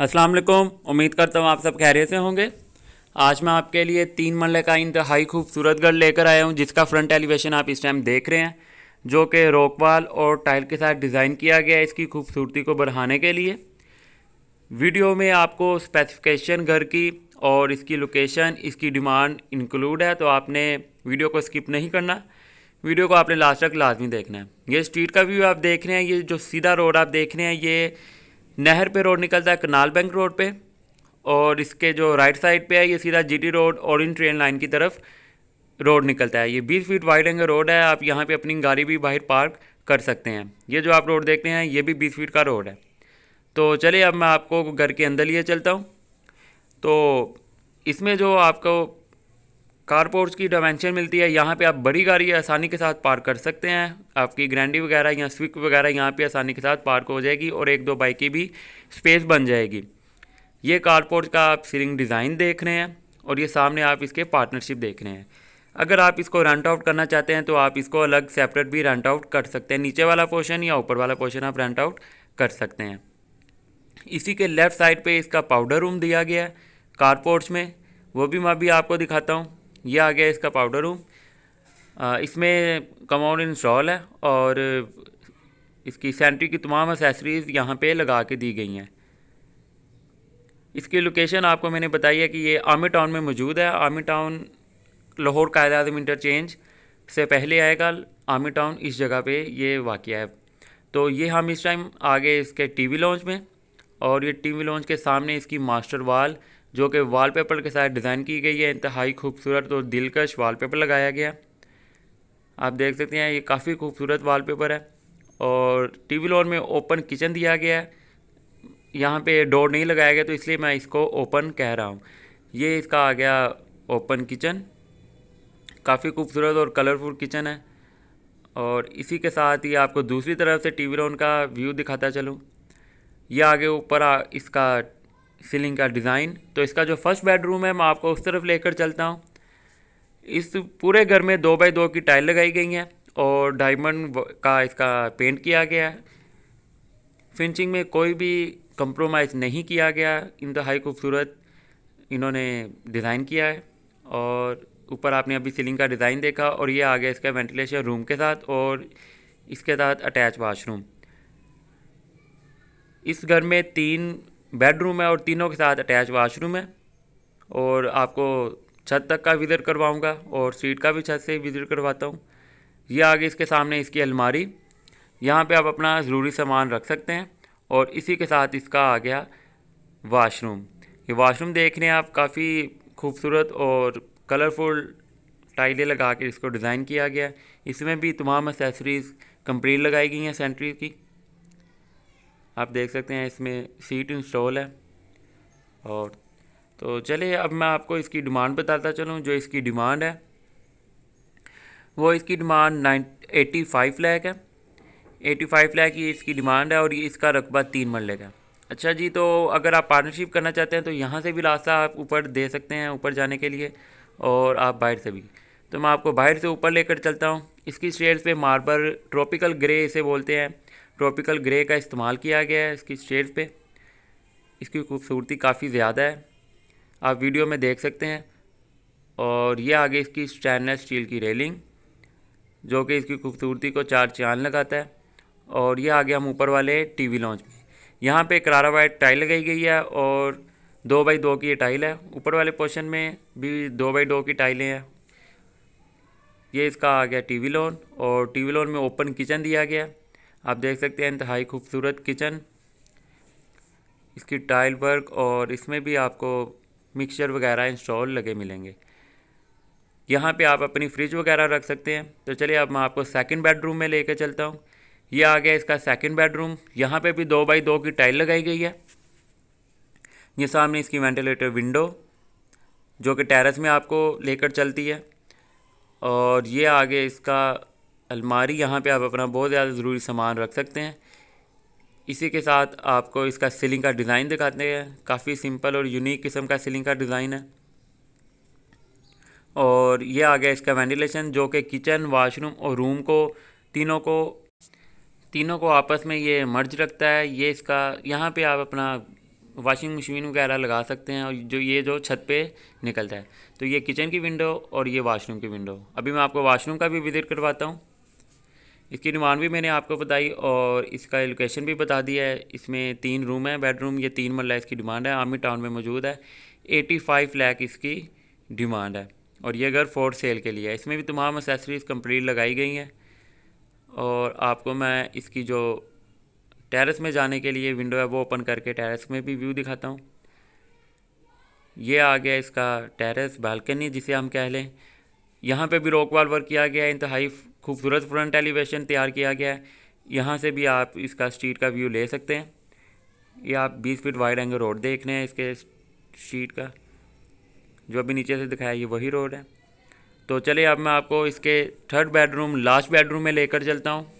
असलम उम्मीद करता हूँ आप सब रहे से होंगे आज मैं आपके लिए तीन मरले का इंतहाई खूबसूरत घर लेकर आया हूँ जिसका फ्रंट एलिवेशन आप इस टाइम देख रहे हैं जो कि रोकवाल और टाइल के साथ डिज़ाइन किया गया है इसकी खूबसूरती को बढ़ाने के लिए वीडियो में आपको स्पेसिफिकेशन घर की और इसकी लोकेशन इसकी डिमांड इंक्लूड है तो आपने वीडियो को स्किप नहीं करना वीडियो को आपने लास्ट तक लाजमी देखना है ये स्ट्रीट का व्यू आप देख रहे हैं ये जो सीधा रोड आप देख रहे हैं ये नहर पे रोड निकलता है कनाल बैंक रोड पे और इसके जो राइट साइड पे है ये सीधा जीटी रोड इन ट्रेन लाइन की तरफ रोड निकलता है ये 20 फीट वाइड एंगल रोड है आप यहाँ पे अपनी गाड़ी भी बाहर पार्क कर सकते हैं ये जो आप रोड देखते हैं ये भी बीस फीट का रोड है तो चलिए अब मैं आपको घर के अंदर लिए चलता हूँ तो इसमें जो आपको कारपोर्ट्स की डायमेंशन मिलती है यहाँ पे आप बड़ी गाड़ी आसानी के साथ पार्क कर सकते हैं आपकी ग्रैंडी वगैरह या स्विक वगैरह यहाँ पे आसानी के साथ पार्क हो जाएगी और एक दो बाइक की भी स्पेस बन जाएगी ये कारपोर्ट का आप सीलिंग डिज़ाइन देख रहे हैं और ये सामने आप इसके पार्टनरशिप देख रहे हैं अगर आप इसको रेंट आउट करना चाहते हैं तो आप इसको अलग सेपरेट भी रेंट आउट कर सकते हैं नीचे वाला पोर्शन या ऊपर वाला पोर्शन आप रेंट आउट कर सकते हैं इसी के लेफ़्ट साइड पे इसका पाउडर रूम दिया गया है कारपोर्ट्स में वो भी मैं अभी आपको दिखाता हूँ ये आ गया इसका पाउडर रूम इसमें कमाउंड इंस्टॉल है और इसकी सेंट्री की तमाम एसेसरीज़ यहाँ पे लगा के दी गई हैं इसकी लोकेशन आपको मैंने बताई है कि ये आमिर टाउन में मौजूद है आमिर टाउन लाहौर कायद आजम इंटरचेंज से पहले आएगा आमिर टाउन इस जगह पे ये वाक़ है तो ये हम इस टाइम आगे इसके टीवी लॉन्च में और ये टीवी लॉन्च के सामने इसकी मास्टर वाल जो कि वॉलपेपर के साथ डिज़ाइन की गई है इंतहाई खूबसूरत और दिलकश वॉलपेपर लगाया गया आप देख सकते हैं ये काफ़ी खूबसूरत वॉलपेपर है और टीवी लोन में ओपन किचन दिया गया है यहाँ पे डोर नहीं लगाया गया तो इसलिए मैं इसको ओपन कह रहा हूँ ये इसका आ गया ओपन किचन काफ़ी खूबसूरत और कलरफुल किचन है और इसी के साथ ही आपको दूसरी तरफ से वी लोन का व्यू दिखाता चलूँ ये आगे ऊपर इसका सीलिंग का डिज़ाइन तो इसका जो फर्स्ट बेडरूम है मैं आपको उस तरफ लेकर चलता हूँ इस पूरे घर में दो बाई दो की टाइल लगाई गई हैं और डायमंड का इसका पेंट किया गया है फिनिशिंग में कोई भी कंप्रोमाइज़ नहीं किया गया इंतहाई खूबसूरत इन्होंने डिज़ाइन किया है और ऊपर आपने अभी सीलिंग का डिज़ाइन देखा और ये आ गया इसका वेंटिलेशन रूम के साथ और इसके साथ अटैच वाशरूम इस घर में तीन बेडरूम है और तीनों के साथ अटैच वाशरूम है और आपको छत तक का विज़िट करवाऊँगा और सीट का भी छत से विज़िट करवाता हूँ ये आगे इसके सामने इसकी अलमारी यहाँ पे आप अपना ज़रूरी सामान रख सकते हैं और इसी के साथ इसका आ गया वाशरूम ये वाशरूम देख रहे हैं आप काफ़ी खूबसूरत और कलरफुल टाइलें लगा के इसको डिज़ाइन किया गया इसमें भी तमाम एसेसरीज़ कंप्लीट लगाई गई हैं सेंट्री की आप देख सकते हैं इसमें सीट इंस्टॉल है और तो चलिए अब मैं आपको इसकी डिमांड बताता चलूँ जो इसकी डिमांड है वो इसकी demand nine eighty five lakh है एटी फाइव लैक ये इसकी डिमांड है और ये इसका रकबा तीन मरले का अच्छा जी तो अगर आप पार्टनरशिप करना चाहते हैं तो यहाँ से भी रास्ता आप ऊपर दे सकते हैं ऊपर जाने के लिए और आप बाहर से भी तो मैं आपको बाहर से ऊपर लेकर चलता हूँ इसकी शेयर पे मार्बल ट्रॉपिकल ग्रे इसे बोलते हैं ट्रॉपिकल ग्रे का इस्तेमाल किया गया है इसकी शेड पे इसकी खूबसूरती काफ़ी ज़्यादा है आप वीडियो में देख सकते हैं और ये आगे इसकी स्टेनलेस स्टील की रेलिंग जो कि इसकी खूबसूरती को चार चांद लगाता है और ये आगे हम ऊपर वाले वी लॉन्च में यहाँ पर करारा वाइट टाइल लगाई गई है और दो बाई दो की ये टाइल है ऊपर वाले पोर्शन में भी दो बाई दो की टाइलें हैं ये इसका आ गया टीवी लोन और टीवी लॉन में ओपन किचन दिया गया है आप देख सकते हैं इंतहाई खूबसूरत किचन इसकी टाइल वर्क और इसमें भी आपको मिक्सचर वगैरह इंस्टॉल लगे मिलेंगे यहाँ पे आप अपनी फ्रिज वगैरह रख सकते हैं तो चलिए अब मैं आपको सेकंड बेडरूम में लेकर चलता हूँ ये आ गया इसका सेकंड बेडरूम यहाँ पे भी दो बाई दो की टाइल लगाई गई है ये सामने इसकी वेंटिलेटर विंडो जो कि टेरेस में आपको लेकर चलती है और ये आगे इसका अलमारी यहाँ पे आप अपना बहुत ज़्यादा ज़रूरी सामान रख सकते हैं इसी के साथ आपको इसका सीलिंग का डिज़ाइन दिखाते हैं काफ़ी सिंपल और यूनिक किस्म का सीलिंग का डिज़ाइन है और ये आ गया इसका वेंटिलेशन जो कि किचन वाशरूम और रूम को तीनों को तीनों को आपस में ये मर्ज रखता है ये इसका यहाँ पे आप अपना वॉशिंग मशीन वगैरह लगा सकते हैं और जो ये जो छत पे निकलता है तो ये किचन की विंडो और ये वाशरूम की विंडो अभी मैं आपको वाशरूम का भी विज़िट करवाता हूँ इसकी डिमांड भी मैंने आपको बताई और इसका लोकेशन भी बता दिया है इसमें तीन रूम है बेडरूम ये तीन मरला इसकी डिमांड है आर्मी टाउन में मौजूद है एटी फाइव लैक इसकी डिमांड है और ये घर फोर्ट सेल के लिए है इसमें भी तमाम असेसरीज कंप्लीट लगाई गई हैं और आपको मैं इसकी जो टेरेस में जाने के लिए विंडो है वो ओपन करके टेरेस में भी व्यू दिखाता हूँ ये आ गया इसका टेरेस बालकनी जिसे हम कह लें यहाँ पे भी रोक वाल वर्क किया गया है इंतहाई खूबसूरत फ्रंट एलिवेशन तैयार किया गया है यहाँ से भी आप इसका स्ट्रीट का व्यू ले सकते हैं ये आप 20 फीट वाइड एंगल रोड देख रहे हैं इसके स्ट्रीट का जो अभी नीचे से दिखाया ये वही रोड है तो चलिए अब मैं आपको इसके थर्ड बेडरूम लास्ट बेडरूम में लेकर चलता हूँ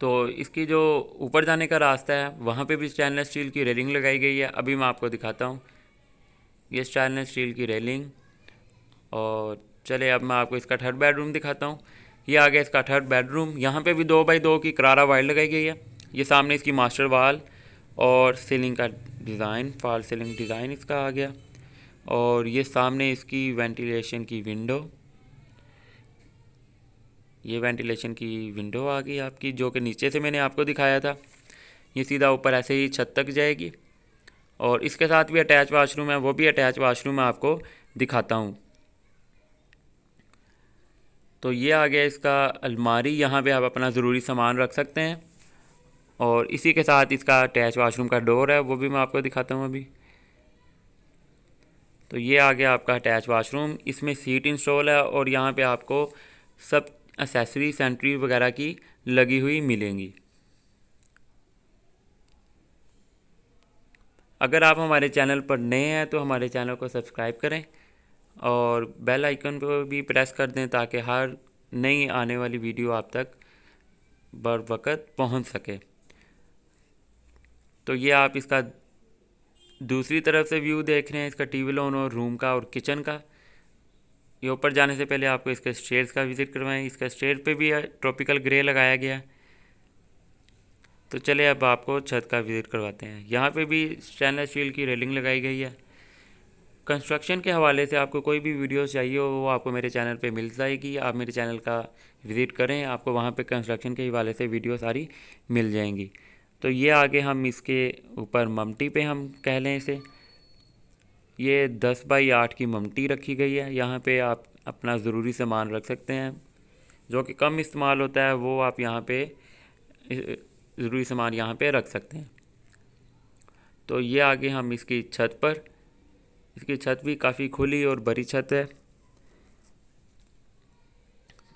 तो इसकी जो ऊपर जाने का रास्ता है वहाँ पे भी स्टेनलेस स्टील की रेलिंग लगाई गई है अभी मैं आपको दिखाता हूँ ये स्टेनलेस स्टील की रेलिंग और चले अब मैं आपको इसका थर्ड बेडरूम दिखाता हूँ ये आ गया इसका थर्ड बेडरूम यहाँ पे भी दो बाई दो की करारा वायर लगाई गई है ये सामने इसकी मास्टर वाल और सीलिंग का डिज़ाइन फॉल सीलिंग डिज़ाइन इसका आ गया और ये सामने इसकी वेंटिलेशन की विंडो ये वेंटिलेशन की विंडो आ गई आपकी जो कि नीचे से मैंने आपको दिखाया था ये सीधा ऊपर ऐसे ही छत तक जाएगी और इसके साथ भी अटैच वाशरूम है वो भी अटैच वाशरूम मैं आपको दिखाता हूँ तो ये आ गया इसका अलमारी यहाँ पे आप अपना ज़रूरी सामान रख सकते हैं और इसी के साथ इसका अटैच वाशरूम का डोर है वो भी मैं आपको दिखाता हूँ अभी तो ये आ गया आपका अटैच वाशरूम इसमें सीट इंस्टॉल है और यहाँ पे आपको सब असेसरी सेंट्री वगैरह की लगी हुई मिलेंगी अगर आप हमारे चैनल पर नए हैं तो हमारे चैनल को सब्सक्राइब करें और बेल आइकन पर भी प्रेस कर दें ताकि हर नई आने वाली वीडियो आप तक बर वक़्त पहुँच सके तो ये आप इसका दूसरी तरफ से व्यू देख रहे हैं इसका टी वी लोन और रूम का और किचन का ये ऊपर जाने से पहले आपको इसके स्टेयर्स का विज़िट करवाएं इसका स्टेयर पे भी ट्रॉपिकल ग्रे लगाया गया है तो चलिए अब आपको छत का विज़िट करवाते हैं यहाँ पे भी स्टेनलेस स्टील की रेलिंग लगाई गई है कंस्ट्रक्शन के हवाले से आपको कोई भी वीडियो चाहिए हो वो आपको मेरे चैनल पे मिल जाएगी आप मेरे चैनल का विज़िट करें आपको वहाँ पे कंस्ट्रक्शन के हवाले से वीडियो सारी मिल जाएंगी तो ये आगे हम इसके ऊपर ममटी पे हम कह लें इसे ये दस बाई आठ की ममटी रखी गई है यहाँ पर आप अपना ज़रूरी सामान रख सकते हैं जो कि कम इस्तेमाल होता है वो आप यहाँ पर ज़रूरी सामान यहाँ पर रख सकते हैं तो ये आगे हम इसकी छत पर इसकी छत भी काफ़ी खुली और भरी छत है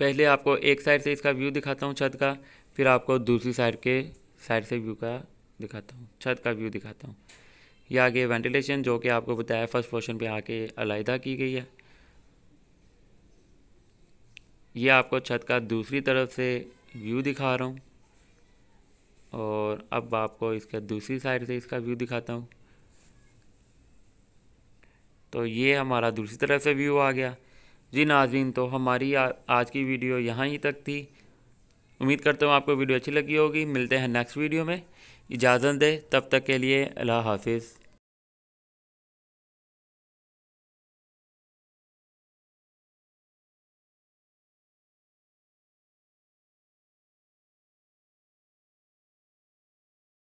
पहले आपको एक साइड से इसका व्यू दिखाता हूँ छत का फिर आपको दूसरी साइड के साइड से व्यू का दिखाता हूँ छत का व्यू दिखाता हूँ ये आगे वेंटिलेशन जो कि आपको बताया फर्स्ट पोर्शन पे आके अलायदा की गई है ये आपको छत का दूसरी तरफ से व्यू दिखा रहा हूँ और अब आपको इसका दूसरी साइड से इसका व्यू दिखाता हूँ तो ये हमारा दूसरी तरफ से व्यू आ गया जी नाजीन तो हमारी आ, आज की वीडियो यहाँ ही तक थी उम्मीद करता हूँ आपको वीडियो अच्छी लगी होगी मिलते हैं नेक्स्ट वीडियो में इजाज़त दे तब तक के लिए अल्लाह हाफिज़